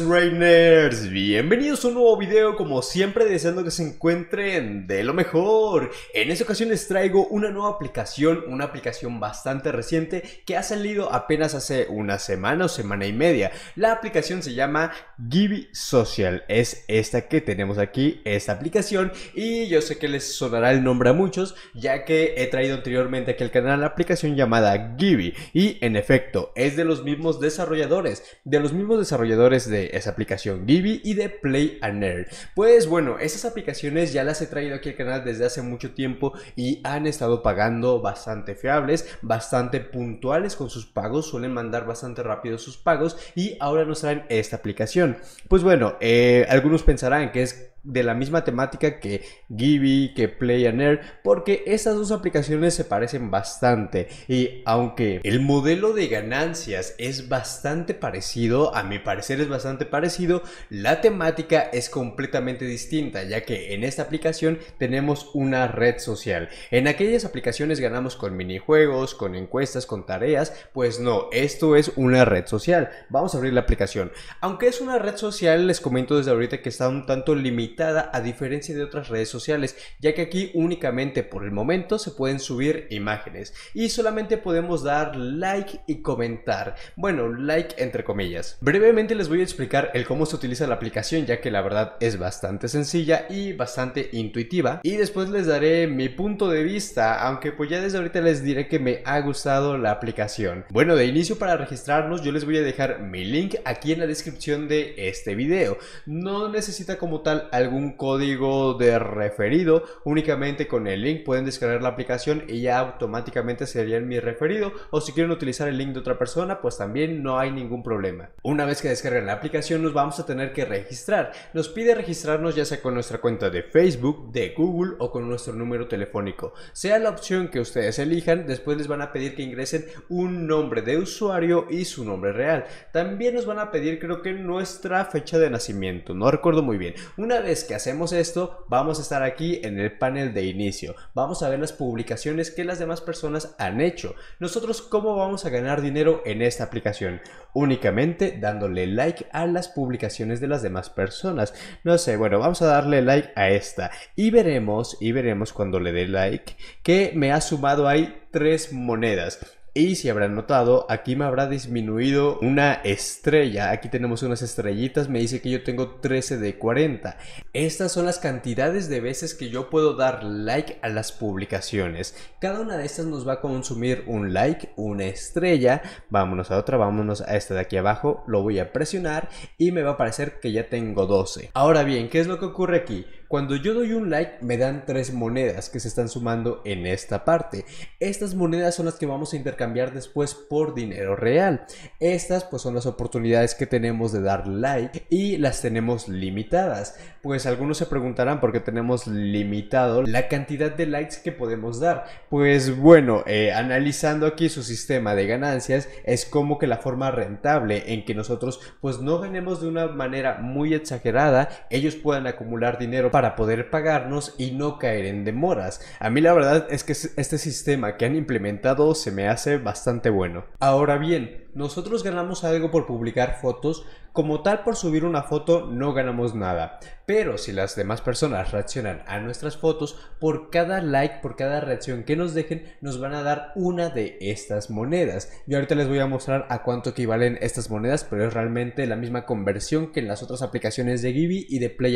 Right raining. bienvenidos a un nuevo video como siempre deseando que se encuentren de lo mejor. En esta ocasión les traigo una nueva aplicación, una aplicación bastante reciente que ha salido apenas hace una semana o semana y media. La aplicación se llama Gibi Social, es esta que tenemos aquí, esta aplicación y yo sé que les sonará el nombre a muchos ya que he traído anteriormente aquí al canal la aplicación llamada Gibi y en efecto es de los mismos desarrolladores, de los mismos desarrolladores de esa aplicación y de Play and Pues bueno, esas aplicaciones ya las he traído aquí al canal desde hace mucho tiempo y han estado pagando bastante fiables, bastante puntuales con sus pagos, suelen mandar bastante rápido sus pagos y ahora nos traen esta aplicación. Pues bueno, eh, algunos pensarán que es de la misma temática que Givi, que Play and porque esas dos aplicaciones se parecen bastante y aunque el modelo de ganancias es bastante parecido, a mi parecer es bastante parecido, la temática es completamente distinta, ya que en esta aplicación tenemos una red social. En aquellas aplicaciones ganamos con minijuegos, con encuestas, con tareas, pues no, esto es una red social. Vamos a abrir la aplicación. Aunque es una red social, les comento desde ahorita que está un tanto limitada a diferencia de otras redes sociales, ya que aquí únicamente por el momento se pueden subir imágenes y solamente podemos dar like y comentar. Bueno, like entre comillas. Brevemente les voy a explicar el cómo se utiliza la aplicación, ya que la verdad es bastante sencilla y bastante intuitiva. Y después les daré mi punto de vista, aunque pues ya desde ahorita les diré que me ha gustado la aplicación. Bueno, de inicio para registrarnos yo les voy a dejar mi link aquí en la descripción de este video. No necesita como tal algún código de referido, únicamente con el link pueden descargar la aplicación y ya automáticamente serían mi referido o si quieren utilizar el link de otra persona pues también no hay ningún problema. Una vez que descarguen la aplicación nos vamos a tener que registrar, nos pide registrarnos ya sea con nuestra cuenta de Facebook, de Google o con nuestro número telefónico. Sea la opción que ustedes elijan, después les van a pedir que ingresen un nombre de usuario y su nombre real. También nos van a pedir creo que nuestra fecha de nacimiento, no recuerdo muy bien. Una de que hacemos esto, vamos a estar aquí en el panel de inicio. Vamos a ver las publicaciones que las demás personas han hecho. Nosotros, ¿cómo vamos a ganar dinero en esta aplicación? Únicamente dándole like a las publicaciones de las demás personas. No sé, bueno, vamos a darle like a esta. Y veremos, y veremos cuando le dé like, que me ha sumado ahí tres monedas. Y si habrán notado, aquí me habrá disminuido una estrella. Aquí tenemos unas estrellitas, me dice que yo tengo 13 de 40. Estas son las cantidades de veces que yo puedo dar like a las publicaciones. Cada una de estas nos va a consumir un like, una estrella. Vámonos a otra, vámonos a esta de aquí abajo. Lo voy a presionar y me va a parecer que ya tengo 12. Ahora bien, ¿qué es lo que ocurre aquí? Cuando yo doy un like me dan tres monedas que se están sumando en esta parte. Estas monedas son las que vamos a intercambiar después por dinero real. Estas pues son las oportunidades que tenemos de dar like y las tenemos limitadas. Pues algunos se preguntarán por qué tenemos limitado la cantidad de likes que podemos dar. Pues bueno, eh, analizando aquí su sistema de ganancias es como que la forma rentable en que nosotros pues no ganemos de una manera muy exagerada, ellos puedan acumular dinero para para poder pagarnos y no caer en demoras. A mí la verdad es que este sistema que han implementado se me hace bastante bueno. Ahora bien, nosotros ganamos algo por publicar fotos, como tal por subir una foto no ganamos nada. Pero si las demás personas reaccionan a nuestras fotos, por cada like, por cada reacción que nos dejen, nos van a dar una de estas monedas. Yo ahorita les voy a mostrar a cuánto equivalen estas monedas, pero es realmente la misma conversión que en las otras aplicaciones de Givi y de Play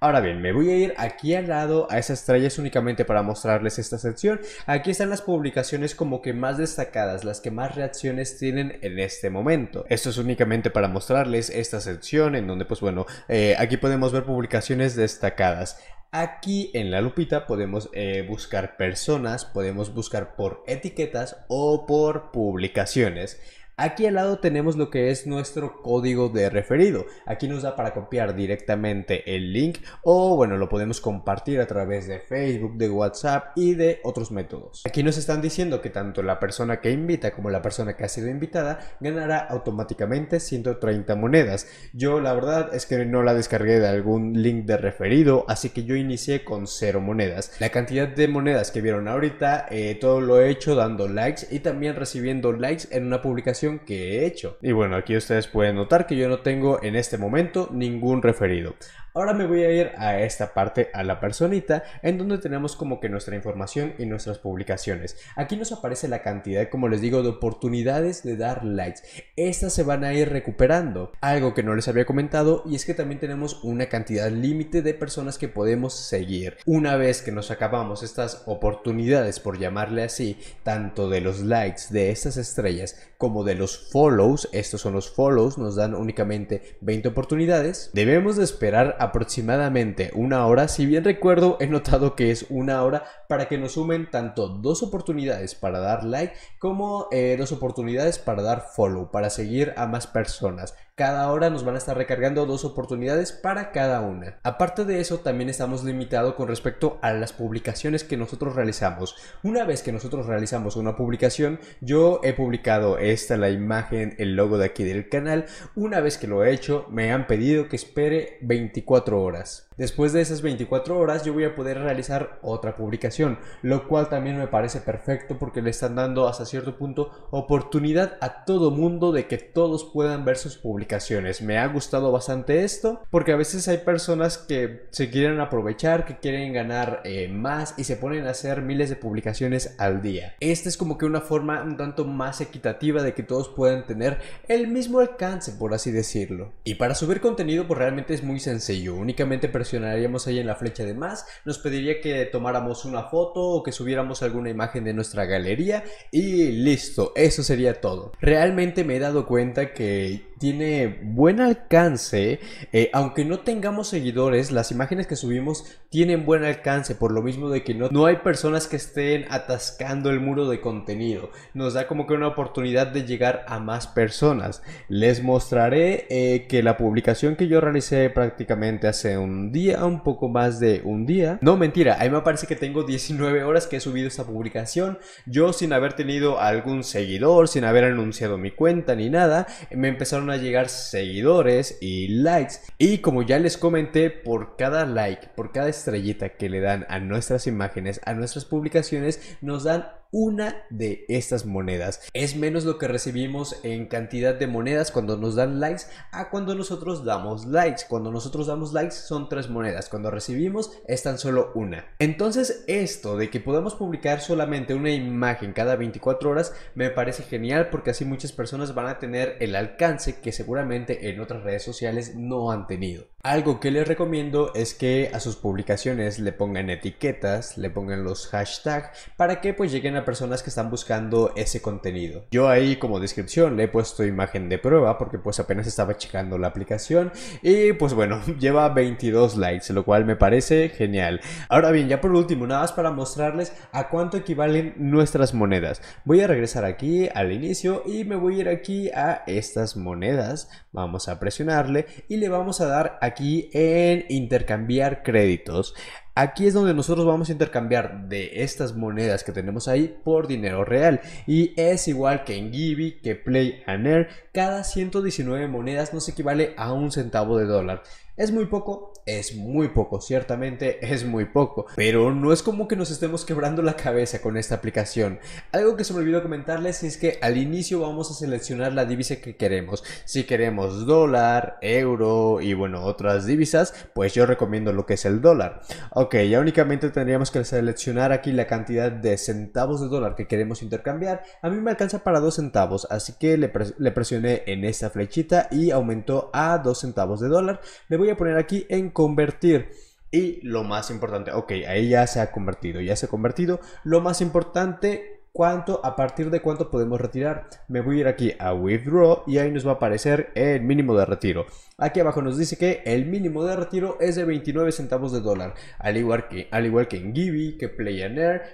Ahora bien, me voy a ir aquí al lado a esas estrellas únicamente para mostrarles esta sección. Aquí están las publicaciones como que más destacadas, las que más reacciones tienen en este momento. Esto es únicamente para mostrarles esta sección en donde pues bueno, eh, aquí podemos ver publicaciones destacadas. Aquí en la lupita podemos eh, buscar personas, podemos buscar por etiquetas o por publicaciones. Aquí al lado tenemos lo que es nuestro código de referido. Aquí nos da para copiar directamente el link o bueno, lo podemos compartir a través de Facebook, de WhatsApp y de otros métodos. Aquí nos están diciendo que tanto la persona que invita como la persona que ha sido invitada ganará automáticamente 130 monedas. Yo la verdad es que no la descargué de algún link de referido, así que yo inicié con 0 monedas. La cantidad de monedas que vieron ahorita, eh, todo lo he hecho dando likes y también recibiendo likes en una publicación que he hecho. Y bueno, aquí ustedes pueden notar que yo no tengo en este momento ningún referido. Ahora me voy a ir a esta parte, a la personita, en donde tenemos como que nuestra información y nuestras publicaciones. Aquí nos aparece la cantidad, como les digo, de oportunidades de dar likes. Estas se van a ir recuperando. Algo que no les había comentado y es que también tenemos una cantidad límite de personas que podemos seguir. Una vez que nos acabamos estas oportunidades, por llamarle así, tanto de los likes de estas estrellas como de los follows, estos son los follows, nos dan únicamente 20 oportunidades, debemos de esperar a aproximadamente una hora. Si bien recuerdo, he notado que es una hora para que nos sumen tanto dos oportunidades para dar like como eh, dos oportunidades para dar follow, para seguir a más personas. Cada hora nos van a estar recargando dos oportunidades para cada una. Aparte de eso, también estamos limitados con respecto a las publicaciones que nosotros realizamos. Una vez que nosotros realizamos una publicación, yo he publicado esta, la imagen, el logo de aquí del canal. Una vez que lo he hecho, me han pedido que espere 24 horas. Después de esas 24 horas yo voy a poder realizar otra publicación, lo cual también me parece perfecto porque le están dando hasta cierto punto oportunidad a todo mundo de que todos puedan ver sus publicaciones. Me ha gustado bastante esto porque a veces hay personas que se quieren aprovechar, que quieren ganar eh, más y se ponen a hacer miles de publicaciones al día. Esta es como que una forma un tanto más equitativa de que todos puedan tener el mismo alcance, por así decirlo. Y para subir contenido pues realmente es muy sencillo únicamente presionaríamos ahí en la flecha de más, nos pediría que tomáramos una foto o que subiéramos alguna imagen de nuestra galería y listo, eso sería todo. Realmente me he dado cuenta que tiene buen alcance, eh, aunque no tengamos seguidores, las imágenes que subimos tienen buen alcance, por lo mismo de que no, no hay personas que estén atascando el muro de contenido, nos da como que una oportunidad de llegar a más personas. Les mostraré eh, que la publicación que yo realicé prácticamente hace un día, un poco más de un día. No, mentira, ahí me parece que tengo 19 horas que he subido esta publicación. Yo sin haber tenido algún seguidor, sin haber anunciado mi cuenta ni nada, me empezaron a llegar seguidores y likes. Y como ya les comenté, por cada like, por cada estrellita que le dan a nuestras imágenes, a nuestras publicaciones, nos dan una de estas monedas. Es menos lo que recibimos en cantidad de monedas cuando nos dan likes a cuando nosotros damos likes. Cuando nosotros damos likes son tres monedas, cuando recibimos es tan solo una. Entonces esto de que podamos publicar solamente una imagen cada 24 horas me parece genial porque así muchas personas van a tener el alcance que seguramente en otras redes sociales no han tenido. Algo que les recomiendo es que a sus publicaciones le pongan etiquetas, le pongan los hashtags para que pues lleguen a personas que están buscando ese contenido. Yo ahí como descripción le he puesto imagen de prueba porque pues apenas estaba checando la aplicación y pues bueno, lleva 22 likes, lo cual me parece genial. Ahora bien, ya por último, nada más para mostrarles a cuánto equivalen nuestras monedas. Voy a regresar aquí al inicio y me voy a ir aquí a estas monedas. Vamos a presionarle y le vamos a dar aquí aquí en intercambiar créditos. Aquí es donde nosotros vamos a intercambiar de estas monedas que tenemos ahí por dinero real. Y es igual que en Givi que Play and Air, cada 119 monedas nos equivale a un centavo de dólar. Es muy poco, es muy poco, ciertamente es muy poco, pero no es como que nos estemos quebrando la cabeza con esta aplicación. Algo que se me olvidó comentarles es que al inicio vamos a seleccionar la divisa que queremos. Si queremos dólar, euro y bueno, otras divisas, pues yo recomiendo lo que es el dólar. Ok, ya únicamente tendríamos que seleccionar aquí la cantidad de centavos de dólar que queremos intercambiar. A mí me alcanza para dos centavos, así que le, presioné en esta flechita y aumentó a dos centavos de dólar voy a poner aquí en convertir. Y lo más importante, ok, ahí ya se ha convertido, ya se ha convertido. Lo más importante cuánto, a partir de cuánto podemos retirar. Me voy a ir aquí a Withdraw y ahí nos va a aparecer el mínimo de retiro. Aquí abajo nos dice que el mínimo de retiro es de 29 centavos de dólar. Al igual que, al igual que en Givi que Play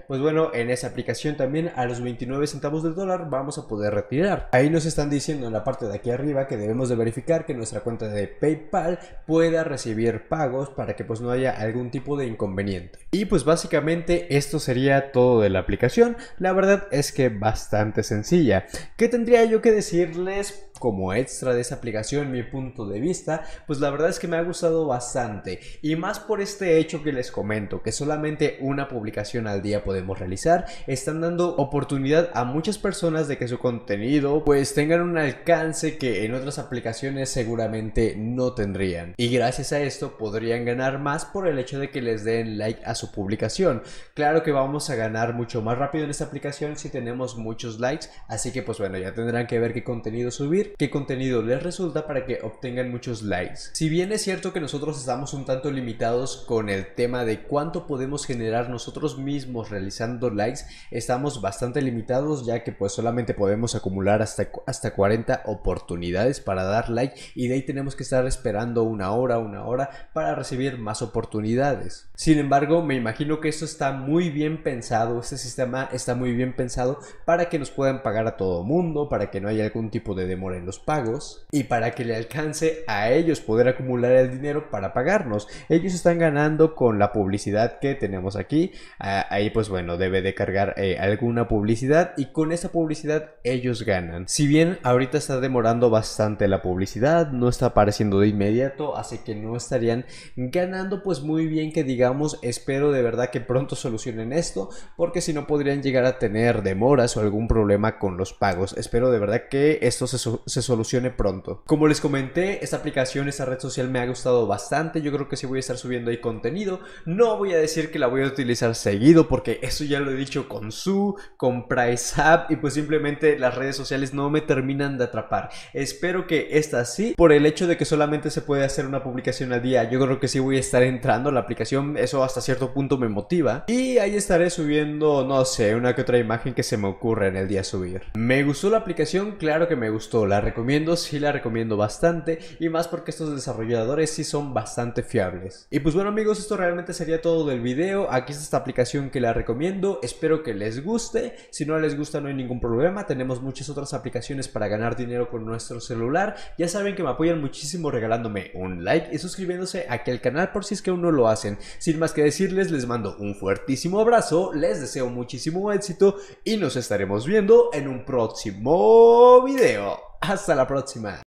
pues bueno, en esa aplicación también a los 29 centavos de dólar vamos a poder retirar. Ahí nos están diciendo en la parte de aquí arriba que debemos de verificar que nuestra cuenta de PayPal pueda recibir pagos para que pues no haya algún tipo de inconveniente. Y pues básicamente esto sería todo de la aplicación. La verdad es que bastante sencilla. ¿Qué tendría yo que decirles? como extra de esa aplicación, mi punto de vista, pues la verdad es que me ha gustado bastante y más por este hecho que les comento, que solamente una publicación al día podemos realizar, están dando oportunidad a muchas personas de que su contenido pues tengan un alcance que en otras aplicaciones seguramente no tendrían y gracias a esto podrían ganar más por el hecho de que les den like a su publicación. Claro que vamos a ganar mucho más rápido en esta aplicación si tenemos muchos likes, así que pues bueno, ya tendrán que ver qué contenido subir qué contenido les resulta para que obtengan muchos likes. Si bien es cierto que nosotros estamos un tanto limitados con el tema de cuánto podemos generar nosotros mismos realizando likes, estamos bastante limitados ya que pues solamente podemos acumular hasta, hasta 40 oportunidades para dar like y de ahí tenemos que estar esperando una hora, una hora para recibir más oportunidades. Sin embargo, me imagino que esto está muy bien pensado, este sistema está muy bien pensado para que nos puedan pagar a todo mundo, para que no haya algún tipo de demora los pagos y para que le alcance a ellos poder acumular el dinero para pagarnos. Ellos están ganando con la publicidad que tenemos aquí. Ah, ahí pues bueno, debe de cargar eh, alguna publicidad y con esa publicidad ellos ganan. Si bien ahorita está demorando bastante la publicidad, no está apareciendo de inmediato, así que no estarían ganando pues muy bien que digamos, espero de verdad que pronto solucionen esto, porque si no podrían llegar a tener demoras o algún problema con los pagos. Espero de verdad que esto se, se solucione pronto. Como les comenté, esta aplicación, esta red social me ha gustado bastante. Yo creo que sí voy a estar subiendo ahí contenido. No voy a decir que la voy a utilizar seguido porque eso ya lo he dicho con su, con PriceApp y pues simplemente las redes sociales no me terminan de atrapar. Espero que esta sí, por el hecho de que solamente se puede hacer una publicación al día. Yo creo que sí voy a estar entrando a la aplicación. Eso hasta cierto punto me motiva. Y ahí estaré subiendo, no sé, una que otra imagen que se me ocurra en el día subir. Me gustó la aplicación, claro que me gustó la recomiendo, sí la recomiendo bastante y más porque estos desarrolladores sí son bastante fiables. Y pues bueno amigos, esto realmente sería todo del video, aquí está esta aplicación que la recomiendo, espero que les guste, si no les gusta no hay ningún problema, tenemos muchas otras aplicaciones para ganar dinero con nuestro celular, ya saben que me apoyan muchísimo regalándome un like y suscribiéndose aquí al canal por si es que aún no lo hacen. Sin más que decirles, les mando un fuertísimo abrazo, les deseo muchísimo éxito y nos estaremos viendo en un próximo video. Hasta la próxima.